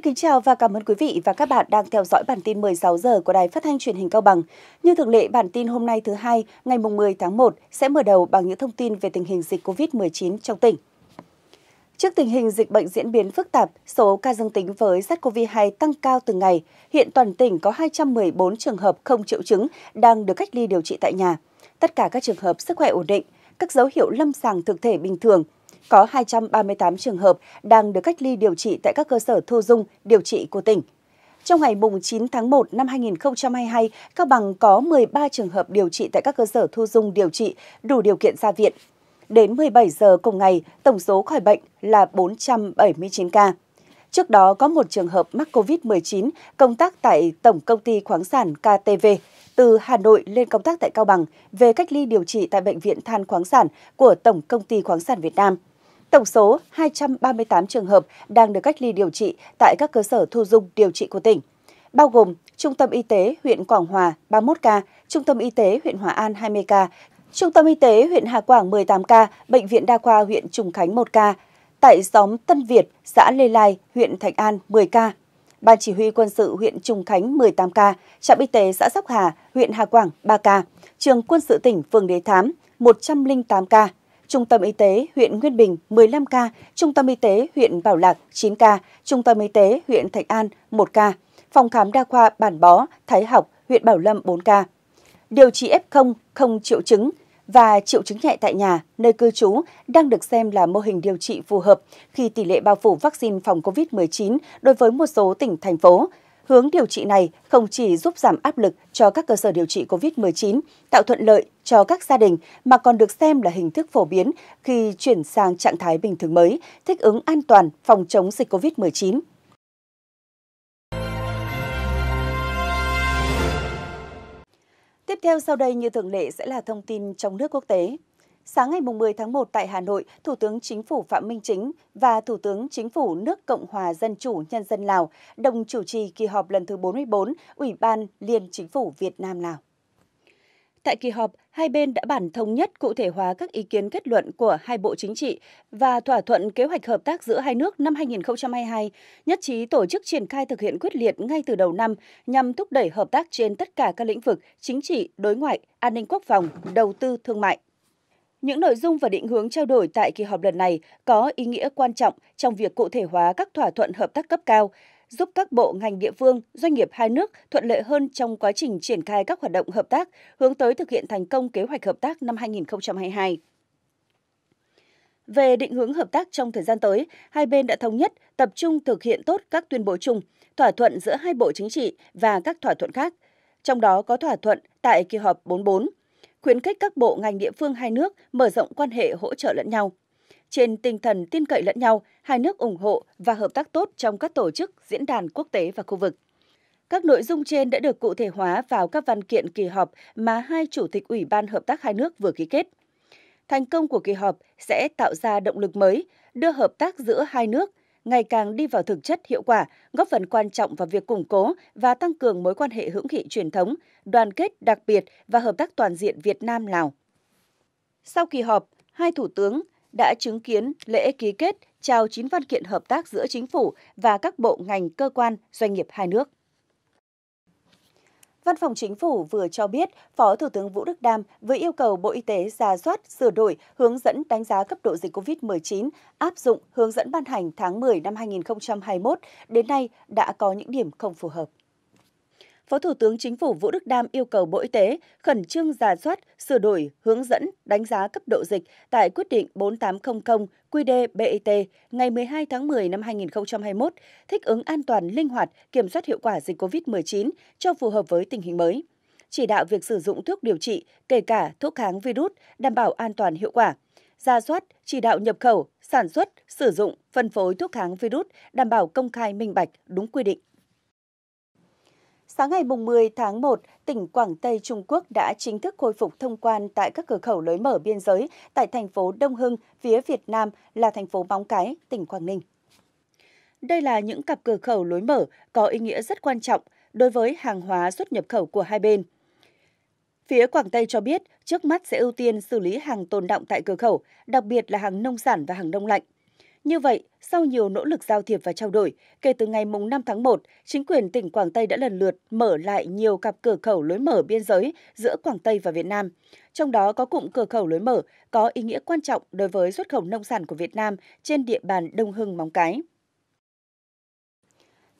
Xin kính chào và cảm ơn quý vị và các bạn đang theo dõi bản tin 16 giờ của Đài Phát thanh Truyền hình Cao Bằng. Như thường lệ, bản tin hôm nay thứ hai, ngày mùng 10 tháng 1 sẽ mở đầu bằng những thông tin về tình hình dịch COVID-19 trong tỉnh. Trước tình hình dịch bệnh diễn biến phức tạp, số ca dương tính với SARS-CoV-2 tăng cao từng ngày. Hiện toàn tỉnh có 214 trường hợp không triệu chứng đang được cách ly điều trị tại nhà. Tất cả các trường hợp sức khỏe ổn định, các dấu hiệu lâm sàng thực thể bình thường có 238 trường hợp đang được cách ly điều trị tại các cơ sở thu dung điều trị của tỉnh. Trong ngày 9 tháng 1 năm 2022, Cao Bằng có 13 trường hợp điều trị tại các cơ sở thu dung điều trị đủ điều kiện ra viện. Đến 17 giờ cùng ngày, tổng số khỏi bệnh là 479 ca. Trước đó có một trường hợp mắc COVID-19 công tác tại Tổng Công ty Khoáng sản KTV từ Hà Nội lên công tác tại Cao Bằng về cách ly điều trị tại Bệnh viện Than Khoáng sản của Tổng Công ty Khoáng sản Việt Nam – Tổng số 238 trường hợp đang được cách ly điều trị tại các cơ sở thu dung điều trị của tỉnh, bao gồm Trung tâm Y tế huyện Quảng Hòa 31 ca, Trung tâm Y tế huyện Hòa An 20 ca, Trung tâm Y tế huyện Hà Quảng 18 ca, Bệnh viện Đa khoa huyện Trùng Khánh 1 ca, tại xóm Tân Việt, xã Lê Lai, huyện Thạch An 10 ca, Ban Chỉ huy Quân sự huyện Trùng Khánh 18 ca, Trạm Y tế xã Sóc Hà, huyện Hà Quảng 3 ca, Trường Quân sự tỉnh Phường Đế Thám 108 ca, Trung tâm Y tế huyện Nguyên Bình 15 ca, Trung tâm Y tế huyện Bảo Lạc 9 ca, Trung tâm Y tế huyện Thạch An 1 ca, Phòng khám đa khoa Bản Bó, Thái Học, huyện Bảo Lâm 4 ca. Điều trị F0 không triệu chứng và triệu chứng nhẹ tại nhà, nơi cư trú đang được xem là mô hình điều trị phù hợp khi tỷ lệ bao phủ vaccine phòng COVID-19 đối với một số tỉnh, thành phố Hướng điều trị này không chỉ giúp giảm áp lực cho các cơ sở điều trị COVID-19, tạo thuận lợi cho các gia đình mà còn được xem là hình thức phổ biến khi chuyển sang trạng thái bình thường mới, thích ứng an toàn phòng chống dịch COVID-19. Tiếp theo sau đây như thường lệ sẽ là thông tin trong nước quốc tế. Sáng ngày 10 tháng 1 tại Hà Nội, Thủ tướng Chính phủ Phạm Minh Chính và Thủ tướng Chính phủ nước Cộng hòa Dân chủ Nhân dân Lào đồng chủ trì kỳ họp lần thứ 44 Ủy ban Liên Chính phủ Việt Nam-Lào. Tại kỳ họp, hai bên đã bản thống nhất cụ thể hóa các ý kiến kết luận của hai Bộ Chính trị và thỏa thuận kế hoạch hợp tác giữa hai nước năm 2022, nhất trí tổ chức triển khai thực hiện quyết liệt ngay từ đầu năm nhằm thúc đẩy hợp tác trên tất cả các lĩnh vực chính trị, đối ngoại, an ninh quốc phòng, đầu tư, thương mại. Những nội dung và định hướng trao đổi tại kỳ họp lần này có ý nghĩa quan trọng trong việc cụ thể hóa các thỏa thuận hợp tác cấp cao, giúp các bộ ngành địa phương, doanh nghiệp hai nước thuận lợi hơn trong quá trình triển khai các hoạt động hợp tác hướng tới thực hiện thành công kế hoạch hợp tác năm 2022. Về định hướng hợp tác trong thời gian tới, hai bên đã thống nhất tập trung thực hiện tốt các tuyên bố chung, thỏa thuận giữa hai bộ chính trị và các thỏa thuận khác. Trong đó có thỏa thuận tại kỳ họp 44 khuyến khích các bộ ngành địa phương hai nước mở rộng quan hệ hỗ trợ lẫn nhau. Trên tinh thần tin cậy lẫn nhau, hai nước ủng hộ và hợp tác tốt trong các tổ chức, diễn đàn quốc tế và khu vực. Các nội dung trên đã được cụ thể hóa vào các văn kiện kỳ họp mà hai chủ tịch Ủy ban Hợp tác hai nước vừa ký kết. Thành công của kỳ họp sẽ tạo ra động lực mới, đưa hợp tác giữa hai nước ngày càng đi vào thực chất hiệu quả, góp phần quan trọng vào việc củng cố và tăng cường mối quan hệ hữu nghị truyền thống, đoàn kết đặc biệt và hợp tác toàn diện Việt Nam Lào. Sau kỳ họp, hai thủ tướng đã chứng kiến lễ ký kết trao chín văn kiện hợp tác giữa chính phủ và các bộ ngành cơ quan doanh nghiệp hai nước. Văn phòng Chính phủ vừa cho biết, Phó Thủ tướng Vũ Đức Đam vừa yêu cầu Bộ Y tế ra soát, sửa đổi, hướng dẫn đánh giá cấp độ dịch COVID-19, áp dụng hướng dẫn ban hành tháng 10 năm 2021, đến nay đã có những điểm không phù hợp. Phó Thủ tướng Chính phủ Vũ Đức Đam yêu cầu Bộ Y tế khẩn trương giả soát, sửa đổi, hướng dẫn, đánh giá cấp độ dịch tại quyết định 4800 QD BET ngày 12 tháng 10 năm 2021, thích ứng an toàn, linh hoạt, kiểm soát hiệu quả dịch COVID-19 cho phù hợp với tình hình mới. Chỉ đạo việc sử dụng thuốc điều trị, kể cả thuốc kháng virus, đảm bảo an toàn hiệu quả ra soát, chỉ đạo nhập khẩu, sản xuất, sử dụng, phân phối thuốc kháng virus đảm bảo công khai minh bạch, đúng quy định. Sáng ngày 10 tháng 1, tỉnh Quảng Tây Trung Quốc đã chính thức khôi phục thông quan tại các cửa khẩu lối mở biên giới tại thành phố Đông Hưng, phía Việt Nam là thành phố Móng Cái, tỉnh Quảng Ninh. Đây là những cặp cửa khẩu lối mở có ý nghĩa rất quan trọng đối với hàng hóa xuất nhập khẩu của hai bên. Phía Quảng Tây cho biết, trước mắt sẽ ưu tiên xử lý hàng tồn động tại cửa khẩu, đặc biệt là hàng nông sản và hàng đông lạnh – như vậy, sau nhiều nỗ lực giao thiệp và trao đổi, kể từ ngày 5 tháng 1, chính quyền tỉnh Quảng Tây đã lần lượt mở lại nhiều cặp cửa khẩu lối mở biên giới giữa Quảng Tây và Việt Nam. Trong đó có cụm cửa khẩu lối mở có ý nghĩa quan trọng đối với xuất khẩu nông sản của Việt Nam trên địa bàn Đông Hưng Móng Cái.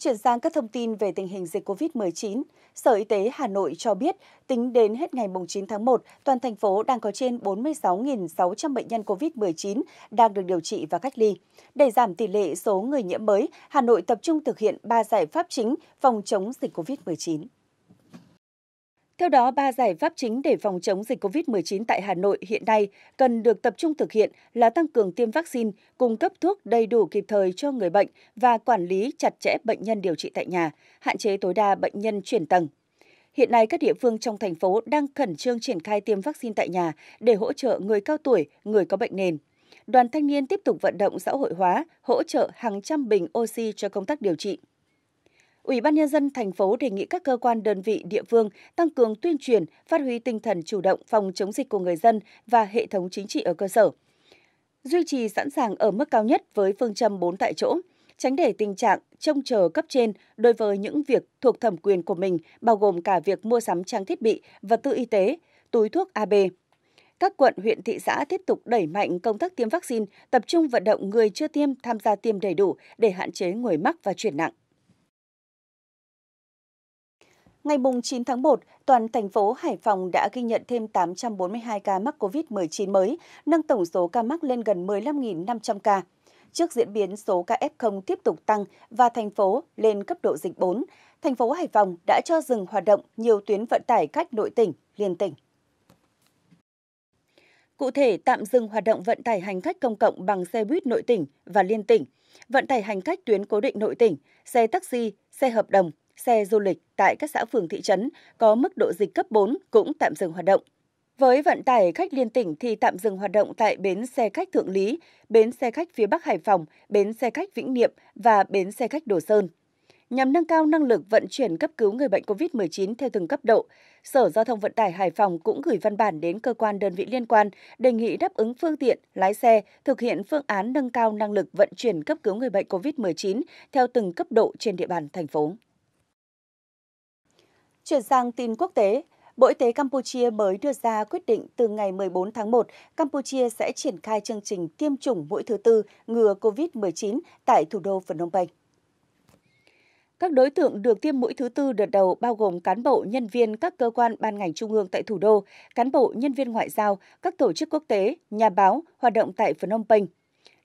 Chuyển sang các thông tin về tình hình dịch COVID-19, Sở Y tế Hà Nội cho biết tính đến hết ngày 9 tháng 1, toàn thành phố đang có trên 46.600 bệnh nhân COVID-19 đang được điều trị và cách ly. Để giảm tỷ lệ số người nhiễm mới, Hà Nội tập trung thực hiện 3 giải pháp chính phòng chống dịch COVID-19. Theo đó, ba giải pháp chính để phòng chống dịch COVID-19 tại Hà Nội hiện nay cần được tập trung thực hiện là tăng cường tiêm vaccine, cung cấp thuốc đầy đủ kịp thời cho người bệnh và quản lý chặt chẽ bệnh nhân điều trị tại nhà, hạn chế tối đa bệnh nhân chuyển tầng. Hiện nay, các địa phương trong thành phố đang khẩn trương triển khai tiêm vaccine tại nhà để hỗ trợ người cao tuổi, người có bệnh nền. Đoàn thanh niên tiếp tục vận động xã hội hóa, hỗ trợ hàng trăm bình oxy cho công tác điều trị. Ủy ban nhân dân thành phố đề nghị các cơ quan đơn vị địa phương tăng cường tuyên truyền, phát huy tinh thần chủ động phòng chống dịch của người dân và hệ thống chính trị ở cơ sở. Duy trì sẵn sàng ở mức cao nhất với phương châm 4 tại chỗ, tránh để tình trạng trông chờ cấp trên đối với những việc thuộc thẩm quyền của mình, bao gồm cả việc mua sắm trang thiết bị, vật tư y tế, túi thuốc AB. Các quận, huyện, thị xã tiếp tục đẩy mạnh công tác tiêm vaccine, tập trung vận động người chưa tiêm tham gia tiêm đầy đủ để hạn chế người mắc và chuyển nặng. Ngày 9 tháng 1, toàn thành phố Hải Phòng đã ghi nhận thêm 842 ca mắc COVID-19 mới, nâng tổng số ca mắc lên gần 15.500 ca. Trước diễn biến số ca F0 tiếp tục tăng và thành phố lên cấp độ dịch 4, thành phố Hải Phòng đã cho dừng hoạt động nhiều tuyến vận tải khách nội tỉnh, liên tỉnh. Cụ thể, tạm dừng hoạt động vận tải hành khách công cộng bằng xe buýt nội tỉnh và liên tỉnh, vận tải hành khách tuyến cố định nội tỉnh, xe taxi, xe hợp đồng, xe du lịch tại các xã phường thị trấn có mức độ dịch cấp 4 cũng tạm dừng hoạt động. Với vận tải khách liên tỉnh thì tạm dừng hoạt động tại bến xe khách Thượng Lý, bến xe khách phía Bắc Hải Phòng, bến xe khách Vĩnh Niệm và bến xe khách Đồ Sơn. Nhằm nâng cao năng lực vận chuyển cấp cứu người bệnh COVID-19 theo từng cấp độ, Sở Giao thông Vận tải Hải Phòng cũng gửi văn bản đến cơ quan đơn vị liên quan đề nghị đáp ứng phương tiện, lái xe thực hiện phương án nâng cao năng lực vận chuyển cấp cứu người bệnh COVID-19 theo từng cấp độ trên địa bàn thành phố. Chuyển sang tin quốc tế, Bộ Y tế Campuchia mới đưa ra quyết định từ ngày 14 tháng 1, Campuchia sẽ triển khai chương trình tiêm chủng mũi thứ tư ngừa COVID-19 tại thủ đô Phnom Penh. Các đối tượng được tiêm mũi thứ tư đợt đầu bao gồm cán bộ, nhân viên các cơ quan ban ngành trung ương tại thủ đô, cán bộ, nhân viên ngoại giao, các tổ chức quốc tế, nhà báo, hoạt động tại Phnom Penh,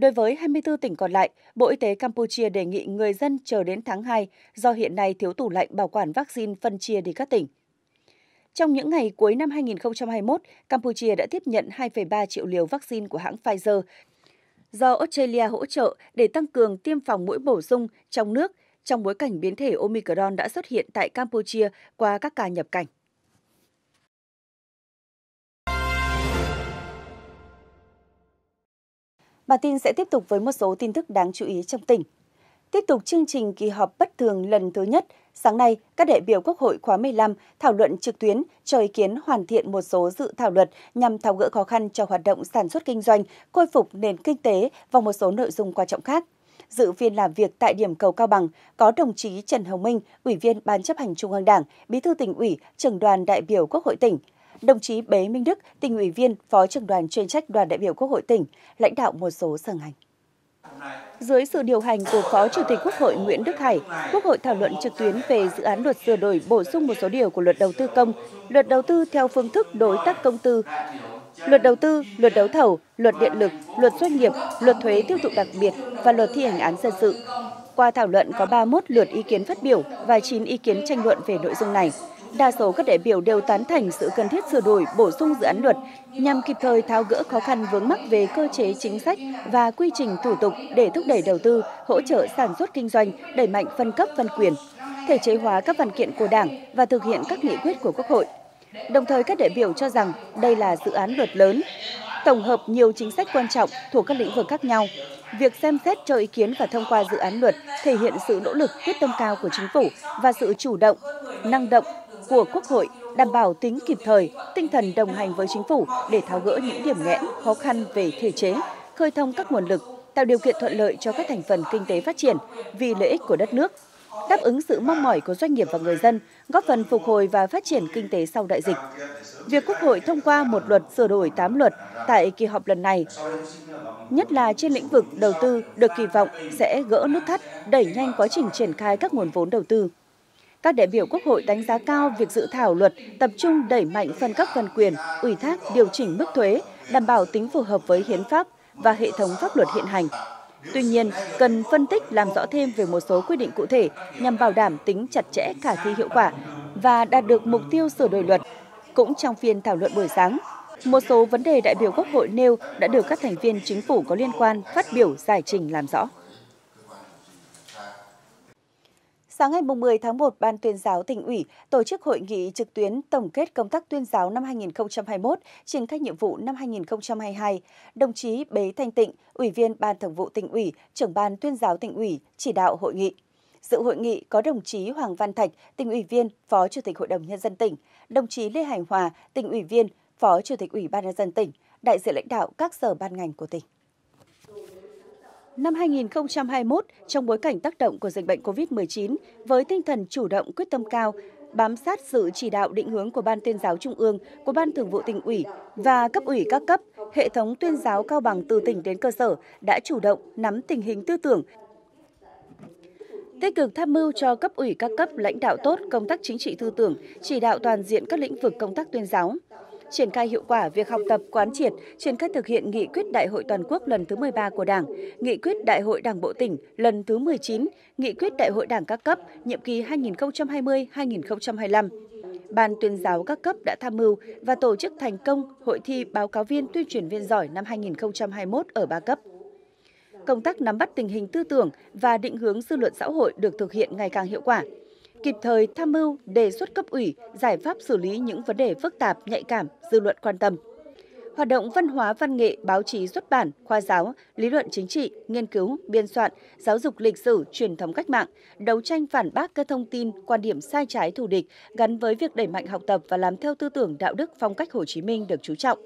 Đối với 24 tỉnh còn lại, Bộ Y tế Campuchia đề nghị người dân chờ đến tháng 2 do hiện nay thiếu tủ lạnh bảo quản vaccine phân chia đi các tỉnh. Trong những ngày cuối năm 2021, Campuchia đã tiếp nhận 2,3 triệu liều vaccine của hãng Pfizer do Australia hỗ trợ để tăng cường tiêm phòng mũi bổ sung trong nước trong bối cảnh biến thể Omicron đã xuất hiện tại Campuchia qua các ca nhập cảnh. Bản tin sẽ tiếp tục với một số tin tức đáng chú ý trong tỉnh. Tiếp tục chương trình kỳ họp bất thường lần thứ nhất, sáng nay, các đại biểu Quốc hội khóa 15 thảo luận trực tuyến cho ý kiến hoàn thiện một số dự thảo luật nhằm tháo gỡ khó khăn cho hoạt động sản xuất kinh doanh, khôi phục nền kinh tế và một số nội dung quan trọng khác. Dự phiên làm việc tại điểm cầu Cao Bằng có đồng chí Trần Hồng Minh, Ủy viên Ban chấp hành Trung ương Đảng, Bí thư tỉnh ủy, trưởng đoàn đại biểu Quốc hội tỉnh – đồng chí Bế Minh Đức, tỉnh ủy viên, phó trưởng đoàn chuyên trách đoàn đại biểu Quốc hội tỉnh, lãnh đạo một số sở ngành. Dưới sự điều hành của Phó Chủ tịch Quốc hội Nguyễn Đức Hải, Quốc hội thảo luận trực tuyến về dự án luật sửa đổi bổ sung một số điều của luật đầu tư công, luật đầu tư theo phương thức đối tác công tư, luật đầu tư, luật đấu thầu, luật điện lực, luật doanh nghiệp, luật thuế tiêu thụ đặc biệt và luật thi hành án dân sự. Qua thảo luận có 31 lượt ý kiến phát biểu và 9 ý kiến tranh luận về nội dung này. Đa số các đại biểu đều tán thành sự cần thiết sửa đổi, bổ sung dự án luật nhằm kịp thời tháo gỡ khó khăn vướng mắc về cơ chế chính sách và quy trình thủ tục để thúc đẩy đầu tư, hỗ trợ sản xuất kinh doanh, đẩy mạnh phân cấp phân quyền, thể chế hóa các văn kiện của Đảng và thực hiện các nghị quyết của Quốc hội. Đồng thời các đại biểu cho rằng đây là dự án luật lớn, tổng hợp nhiều chính sách quan trọng thuộc các lĩnh vực khác nhau. Việc xem xét cho ý kiến và thông qua dự án luật thể hiện sự nỗ lực quyết tâm cao của chính phủ và sự chủ động, năng động, của Quốc hội đảm bảo tính kịp thời, tinh thần đồng hành với chính phủ để tháo gỡ những điểm nghẽn, khó khăn về thể chế, khơi thông các nguồn lực, tạo điều kiện thuận lợi cho các thành phần kinh tế phát triển vì lợi ích của đất nước, đáp ứng sự mong mỏi của doanh nghiệp và người dân, góp phần phục hồi và phát triển kinh tế sau đại dịch. Việc Quốc hội thông qua một luật sửa đổi 8 luật tại kỳ họp lần này, nhất là trên lĩnh vực đầu tư được kỳ vọng sẽ gỡ nút thắt, đẩy nhanh quá trình triển khai các nguồn vốn đầu tư các đại biểu Quốc hội đánh giá cao việc dự thảo luật tập trung đẩy mạnh phân cấp phân quyền, ủy thác điều chỉnh mức thuế, đảm bảo tính phù hợp với hiến pháp và hệ thống pháp luật hiện hành. Tuy nhiên, cần phân tích làm rõ thêm về một số quy định cụ thể nhằm bảo đảm tính chặt chẽ khả thi hiệu quả và đạt được mục tiêu sửa đổi luật. Cũng trong phiên thảo luận buổi sáng, một số vấn đề đại biểu Quốc hội nêu đã được các thành viên chính phủ có liên quan phát biểu giải trình làm rõ. Sáng ngày 10 tháng 1, Ban tuyên giáo tỉnh ủy tổ chức hội nghị trực tuyến tổng kết công tác tuyên giáo năm 2021, triển khai nhiệm vụ năm 2022. Đồng chí Bế Thanh Tịnh, Ủy viên Ban thường vụ tỉnh ủy, trưởng Ban tuyên giáo tỉnh ủy, chỉ đạo hội nghị. Dự hội nghị có đồng chí Hoàng Văn Thạch, tỉnh ủy viên, Phó Chủ tịch Hội đồng Nhân dân tỉnh, đồng chí Lê Hải Hòa, tỉnh ủy viên, Phó Chủ tịch Ủy ban Nhân dân tỉnh, đại diện lãnh đạo các sở ban ngành của tỉnh. Năm 2021, trong bối cảnh tác động của dịch bệnh COVID-19, với tinh thần chủ động quyết tâm cao, bám sát sự chỉ đạo định hướng của Ban tuyên giáo Trung ương, của Ban thường vụ tỉnh ủy và cấp ủy các cấp, hệ thống tuyên giáo cao bằng từ tỉnh đến cơ sở đã chủ động nắm tình hình tư tưởng, tích cực tham mưu cho cấp ủy các cấp lãnh đạo tốt công tác chính trị tư tưởng, chỉ đạo toàn diện các lĩnh vực công tác tuyên giáo triển khai hiệu quả việc học tập quán triệt, triển khai thực hiện nghị quyết Đại hội toàn quốc lần thứ 13 của Đảng, nghị quyết Đại hội Đảng bộ tỉnh lần thứ 19, nghị quyết Đại hội Đảng các cấp nhiệm kỳ 2020-2025. Ban tuyên giáo các cấp đã tham mưu và tổ chức thành công hội thi báo cáo viên tuyên truyền viên giỏi năm 2021 ở ba cấp công tác nắm bắt tình hình tư tưởng và định hướng dư luận xã hội được thực hiện ngày càng hiệu quả kịp thời tham mưu đề xuất cấp ủy giải pháp xử lý những vấn đề phức tạp, nhạy cảm, dư luận quan tâm. Hoạt động văn hóa văn nghệ, báo chí xuất bản, khoa giáo, lý luận chính trị, nghiên cứu, biên soạn, giáo dục lịch sử, truyền thống cách mạng, đấu tranh phản bác các thông tin, quan điểm sai trái thù địch gắn với việc đẩy mạnh học tập và làm theo tư tưởng đạo đức phong cách Hồ Chí Minh được chú trọng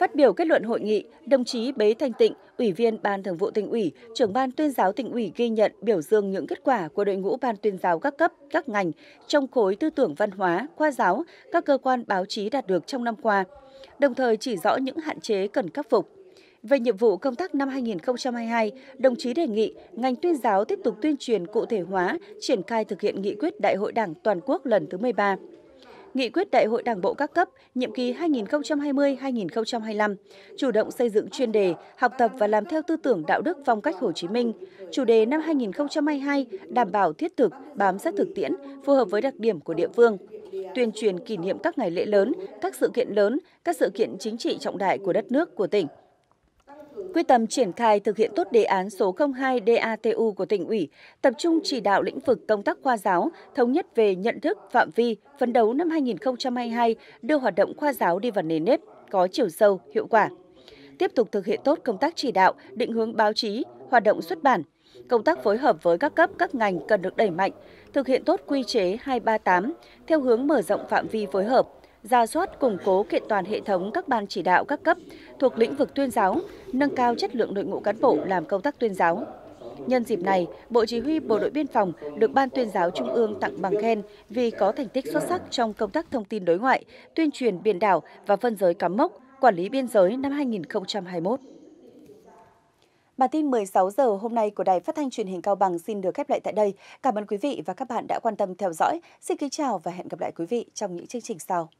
Phát biểu kết luận hội nghị, đồng chí Bế Thanh Tịnh, Ủy viên Ban Thường vụ Tỉnh ủy, Trưởng ban Tuyên giáo Tỉnh ủy ghi nhận biểu dương những kết quả của đội ngũ ban tuyên giáo các cấp, các ngành trong khối tư tưởng văn hóa, khoa giáo, các cơ quan báo chí đạt được trong năm qua, đồng thời chỉ rõ những hạn chế cần khắc phục. Về nhiệm vụ công tác năm 2022, đồng chí đề nghị ngành tuyên giáo tiếp tục tuyên truyền cụ thể hóa, triển khai thực hiện nghị quyết Đại hội Đảng toàn quốc lần thứ 13 nghị quyết Đại hội Đảng bộ các cấp, nhiệm kỳ 2020-2025, chủ động xây dựng chuyên đề, học tập và làm theo tư tưởng đạo đức phong cách Hồ Chí Minh. Chủ đề năm 2022 đảm bảo thiết thực, bám sát thực tiễn, phù hợp với đặc điểm của địa phương. Tuyên truyền kỷ niệm các ngày lễ lớn, các sự kiện lớn, các sự kiện chính trị trọng đại của đất nước, của tỉnh – Quyết tâm triển khai thực hiện tốt đề án số 02 DATU của tỉnh ủy, tập trung chỉ đạo lĩnh vực công tác khoa giáo, thống nhất về nhận thức, phạm vi, phấn đấu năm 2022 đưa hoạt động khoa giáo đi vào nền nếp, có chiều sâu, hiệu quả. Tiếp tục thực hiện tốt công tác chỉ đạo, định hướng báo chí, hoạt động xuất bản, công tác phối hợp với các cấp các ngành cần được đẩy mạnh, thực hiện tốt quy chế 238 theo hướng mở rộng phạm vi phối hợp, ra soát củng cố kiện toàn hệ thống các ban chỉ đạo các cấp thuộc lĩnh vực tuyên giáo, nâng cao chất lượng đội ngũ cán bộ làm công tác tuyên giáo. Nhân dịp này, Bộ Chỉ huy Bộ đội Biên phòng được Ban tuyên giáo Trung ương tặng bằng khen vì có thành tích xuất sắc trong công tác thông tin đối ngoại, tuyên truyền biển đảo và phân giới cắm mốc, quản lý biên giới năm 2021. Bản tin 16 giờ hôm nay của Đài Phát thanh Truyền hình Cao Bằng xin được khép lại tại đây. Cảm ơn quý vị và các bạn đã quan tâm theo dõi. Xin kính chào và hẹn gặp lại quý vị trong những chương trình sau.